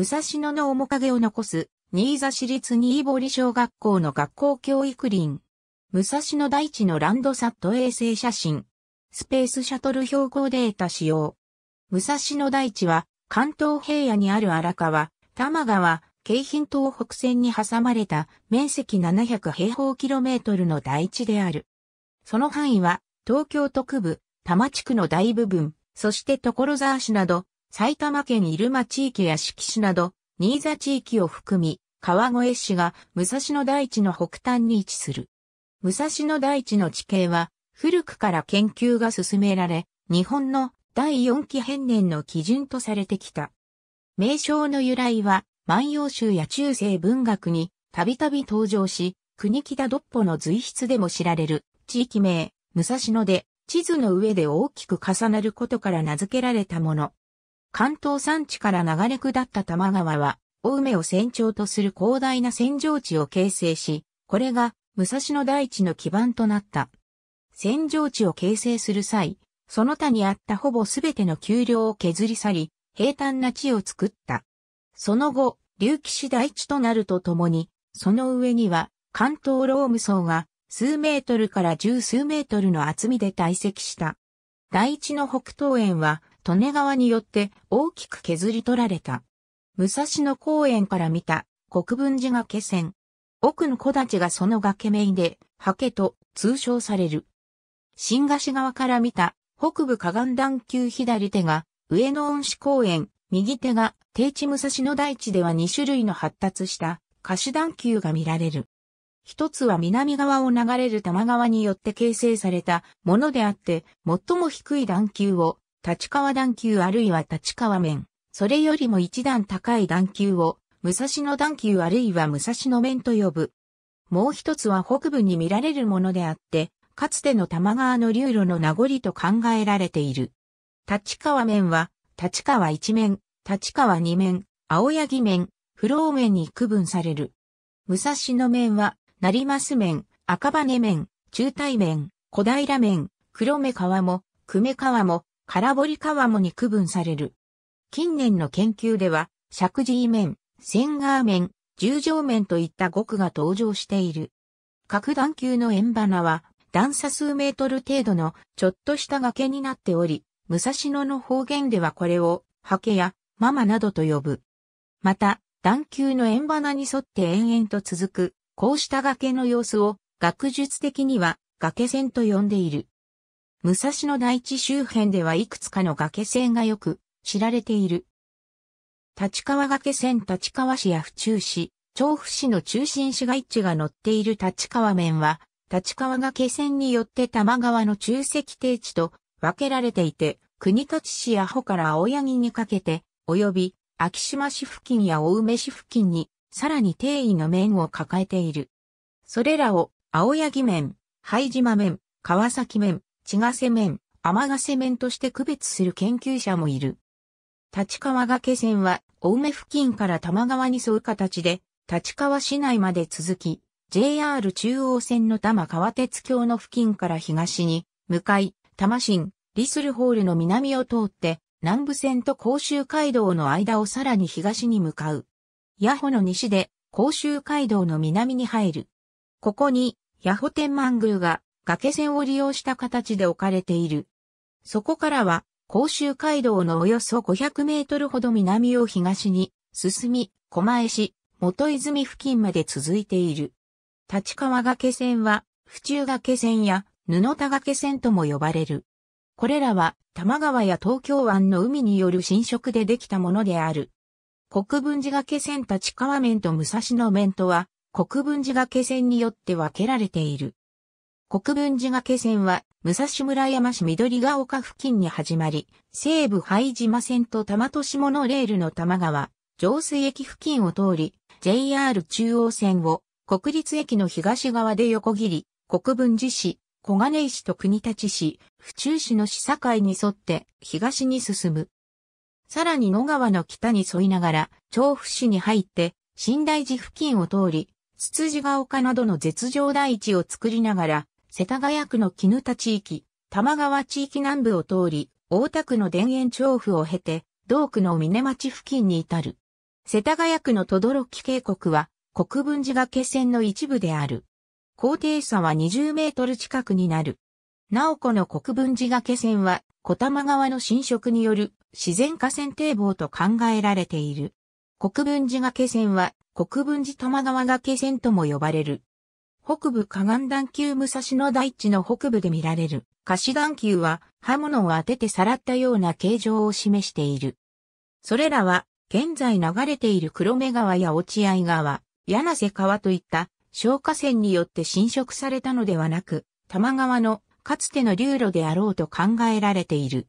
武蔵野の面影を残す、新座市立新堀小学校の学校教育林。武蔵野大地のランドサット衛星写真。スペースシャトル標高データ使用。武蔵野大地は、関東平野にある荒川、多摩川、京浜東北線に挟まれた面積700平方キロメートルの大地である。その範囲は、東京都区部、多摩地区の大部分、そして所沢市など、埼玉県入間地域や四季市など、新座地域を含み、川越市が武蔵野大地の北端に位置する。武蔵野大地の地形は、古くから研究が進められ、日本の第四期変年の基準とされてきた。名称の由来は、万葉集や中世文学にたびたび登場し、国木田独歩の随筆でも知られる地域名、武蔵野で地図の上で大きく重なることから名付けられたもの。関東山地から流れ下った多摩川は、大梅を先長とする広大な扇状地を形成し、これが武蔵野大地の基盤となった。扇状地を形成する際、その他にあったほぼすべての丘陵を削り去り、平坦な地を作った。その後、竜騎士大地となるとともに、その上には関東ローム層が数メートルから十数メートルの厚みで堆積した。大地の北東園は利根川によって大きく削り取られた。武蔵野公園から見た国分寺崖線。奥の木立がその崖ンで、ハケと通称される。新河岸側から見た北部河岸段丘左手が上野恩賜公園、右手が低地武蔵野大地では2種類の発達した菓子段丘が見られる。一つは南側を流れる玉川によって形成されたものであって、最も低い段丘を立川段級あるいは立川面、それよりも一段高い段級を、武蔵野段級あるいは武蔵野面と呼ぶ。もう一つは北部に見られるものであって、かつての玉川の流路の名残と考えられている。立川面は、立川一面、立川二面、青柳面、不老面に区分される。武蔵野面は、成増面、赤羽面、中大面、小平面、黒目川も、久米川も、空堀川もに区分される。近年の研究では、石神面、千川面、十条面といった語句が登場している。各段球の円花は、段差数メートル程度のちょっとした崖になっており、武蔵野の方言ではこれを、ハケやママなどと呼ぶ。また、段球の円花に沿って延々と続く、こうした崖の様子を、学術的には崖線と呼んでいる。武蔵野大地周辺ではいくつかの崖線がよく知られている。立川崖線立川市や府中市、調布市の中心市街地が乗っている立川面は、立川崖線によって多摩川の中石低地と分けられていて、国立市や穂から青柳にかけて、及び秋島市付近や大梅市付近に、さらに定位の面を抱えている。それらを青柳面、灰島面、川崎面、地が瀬面、甘が瀬面として区別する研究者もいる。立川崖線は、青梅付近から多摩川に沿う形で、立川市内まで続き、JR 中央線の多摩川鉄橋の付近から東に、向かい、多摩新、リスルホールの南を通って、南部線と甲州街道の間をさらに東に向かう。ヤホの西で、甲州街道の南に入る。ここに、ヤホ天満宮が崖線を利用した形で置かれている。そこからは、甲州街道のおよそ500メートルほど南を東に進み、狛江市、元泉付近まで続いている。立川崖線は、府中崖線や布田崖線とも呼ばれる。これらは、多摩川や東京湾の海による侵食でできたものである。国分寺崖線立川面と武蔵野面とは、国分寺崖線によって分けられている。国分寺掛線は、武蔵村山市緑ヶ丘付近に始まり、西部灰島線と玉都市モノレールの玉川、上水駅付近を通り、JR 中央線を国立駅の東側で横切り、国分寺市、小金井市と国立市、府中市の市境に沿って東に進む。さらに野川の北に沿いながら、調布市に入って、新大寺付近を通り、つつじが丘などの絶上大地を作りながら、世田谷区の絹田地域、玉川地域南部を通り、大田区の田園調布を経て、同区の峰町付近に至る。世田谷区の等々力渓谷は、国分寺崖線の一部である。高低差は20メートル近くになる。なおこの国分寺崖線は、小玉川の浸食による自然河川堤防と考えられている。国分寺崖線は、国分寺玉川崖線とも呼ばれる。北部河岸段丘武蔵野大地の北部で見られる。菓子段丘は刃物を当ててさらったような形状を示している。それらは、現在流れている黒目川や落合川、柳瀬川といった消火栓によって侵食されたのではなく、玉川のかつての流路であろうと考えられている。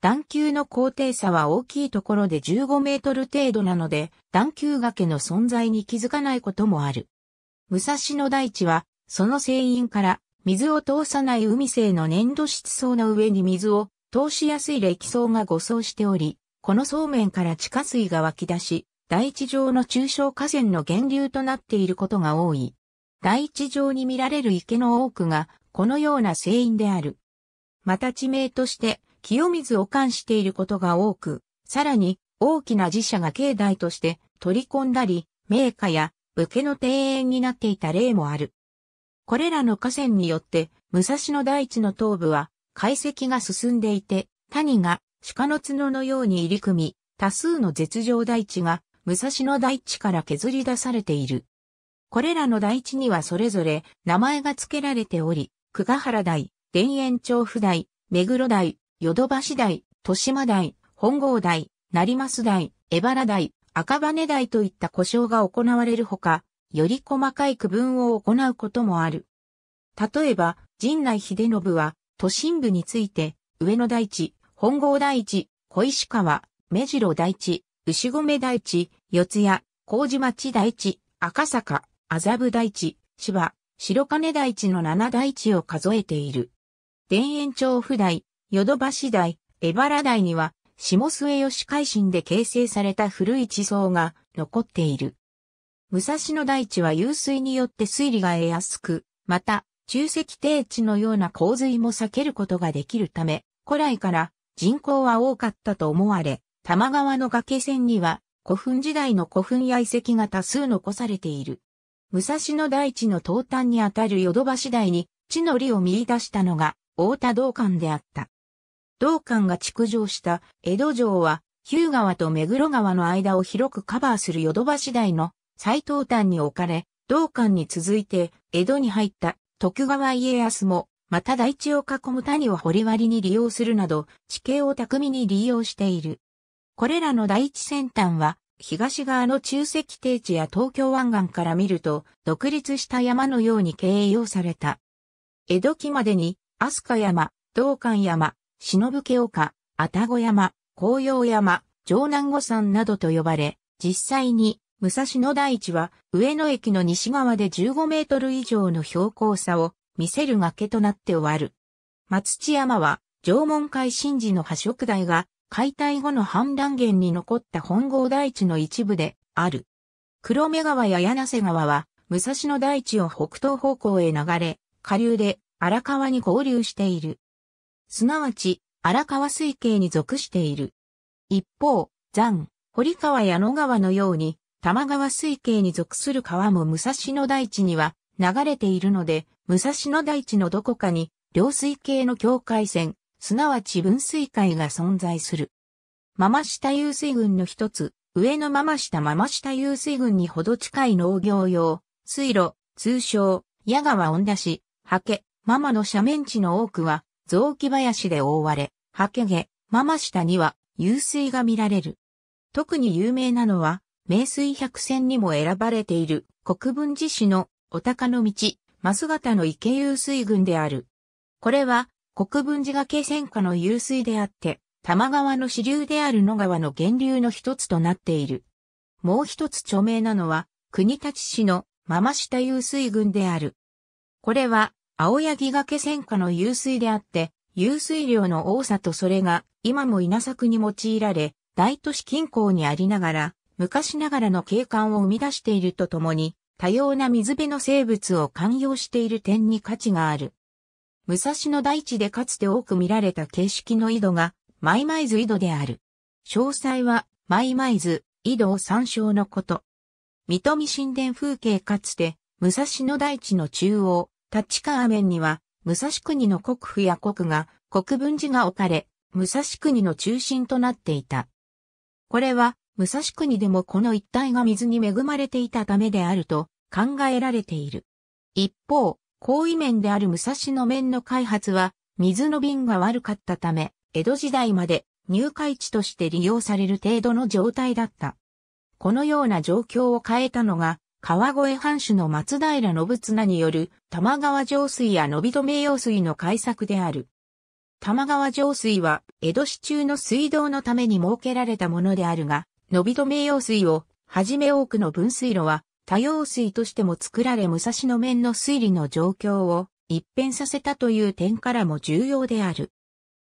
段丘の高低差は大きいところで15メートル程度なので、段丘崖の存在に気づかないこともある。武蔵野大地は、その船因から、水を通さない海性の粘土質層の上に水を通しやすい歴層が誤送しており、この層面から地下水が湧き出し、大地上の中小河川の源流となっていることが多い。大地上に見られる池の多くが、このような船因である。また地名として、清水を冠していることが多く、さらに、大きな寺社が境内として取り込んだり、名家や武家の庭園になっていた例もある。これらの河川によって、武蔵野大地の東部は、解析が進んでいて、谷が鹿の角のように入り組み、多数の絶上大地が武蔵野大地から削り出されている。これらの大地にはそれぞれ名前が付けられており、久ヶ原台、田園調布台、目黒台、淀橋台、豊島台、本郷台、成増台、江原台、赤羽台といった故障が行われるほか、より細かい区分を行うこともある。例えば、陣内秀信は、都心部について、上野台地、本郷台地、小石川、目白台地、牛込台地、四谷、麹町台地、赤坂、麻布台地、芝、白金台地の七台地を数えている。田園調布台、ヨドバシ台、江原台には、下末吉海神で形成された古い地層が残っている。武蔵野大地は湧水によって水利が得やすく、また、中石低地のような洪水も避けることができるため、古来から人口は多かったと思われ、玉川の崖線には古墳時代の古墳や遺跡が多数残されている。武蔵野大地の東端にあたるヨドバシ台に地の利を見出したのが、太田道館であった。道館が築城した江戸城は、日向川と目黒川の間を広くカバーするヨドバシ台の最東端に置かれ、道館に続いて江戸に入った徳川家康も、また台地を囲む谷を掘り割りに利用するなど、地形を巧みに利用している。これらの大地先端は、東側の中石低地や東京湾岸から見ると、独立した山のように形容された。江戸期までに、飛鳥山、道館山、忍家丘、愛宕山、紅葉山、城南五山などと呼ばれ、実際に武蔵野台地は上野駅の西側で15メートル以上の標高差を見せる崖となって終わる。松地山は縄文海神寺の破食台が解体後の氾濫源に残った本郷台地の一部である。黒目川や柳瀬川は武蔵野台地を北東方向へ流れ、下流で荒川に合流している。すなわち荒川水系に属している。一方、残、堀川矢野川のように、玉川水系に属する川も武蔵野大地には流れているので、武蔵野大地のどこかに、両水系の境界線、すなわち分水界が存在する。ママ下遊水群の一つ、上のママ下ママ下遊水群にほど近い農業用、水路、通称、矢川恩田市、ハケ、ママの斜面地の多くは、雑木林で覆われ、ハケげ、ママ下には湧水が見られる。特に有名なのは、名水百選にも選ばれている国分寺市のお鷹の道、増型の池湧水群である。これは国分寺崖戦下の湧水であって、玉川の支流である野川の源流の一つとなっている。もう一つ著名なのは、国立市のママ下湧水群である。これは、青柳がけ戦火の湧水であって、湧水量の多さとそれが今も稲作に用いられ、大都市近郊にありながら、昔ながらの景観を生み出しているとともに、多様な水辺の生物を寛容している点に価値がある。武蔵野大地でかつて多く見られた形式の井戸が、マイマイズ井戸である。詳細は、マイマイズ、井戸を参照のこと。水戸神殿風景かつて、武蔵野大地の中央、立川面には、武蔵国の国府や国が、国分寺が置かれ、武蔵国の中心となっていた。これは、武蔵国でもこの一帯が水に恵まれていたためであると考えられている。一方、高位面である武蔵野面の開発は、水の瓶が悪かったため、江戸時代まで入会地として利用される程度の状態だった。このような状況を変えたのが、川越藩主の松平信綱による玉川上水や伸び止め用水の改作である。玉川上水は江戸市中の水道のために設けられたものであるが、伸び止め用水をはじめ多くの分水路は多用水としても作られ武蔵野面の水利の状況を一変させたという点からも重要である。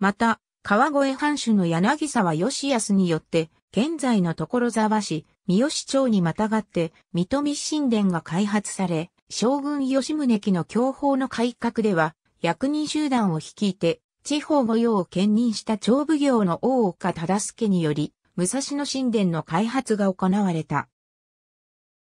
また、川越藩主の柳沢義康によって、現在の所沢市、三好町にまたがって、三富神殿が開発され、将軍吉宗家の教法の改革では、役人集団を率いて、地方御用を兼任した長奉行の大岡忠助により、武蔵野神殿の開発が行われた。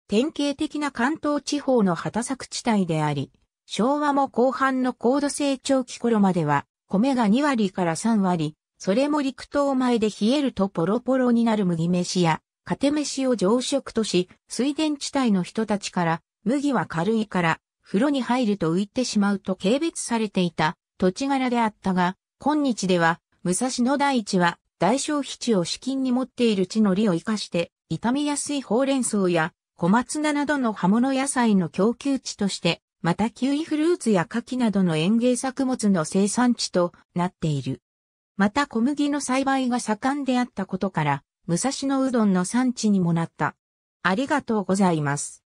典型的な関東地方の畑作地帯であり、昭和も後半の高度成長期頃までは、米が2割から3割、それも陸東前で冷えるとポロポロになる麦飯や、カテ飯を常食とし、水田地帯の人たちから、麦は軽いから、風呂に入ると浮いてしまうと軽蔑されていた土地柄であったが、今日では、武蔵野大地は、大消費地を資金に持っている地の利を生かして、傷みやすいほうれん草や小松菜などの葉物野菜の供給地として、またキウイフルーツや牡蠣などの園芸作物の生産地となっている。また小麦の栽培が盛んであったことから、武蔵野うどんの産地にもなった。ありがとうございます。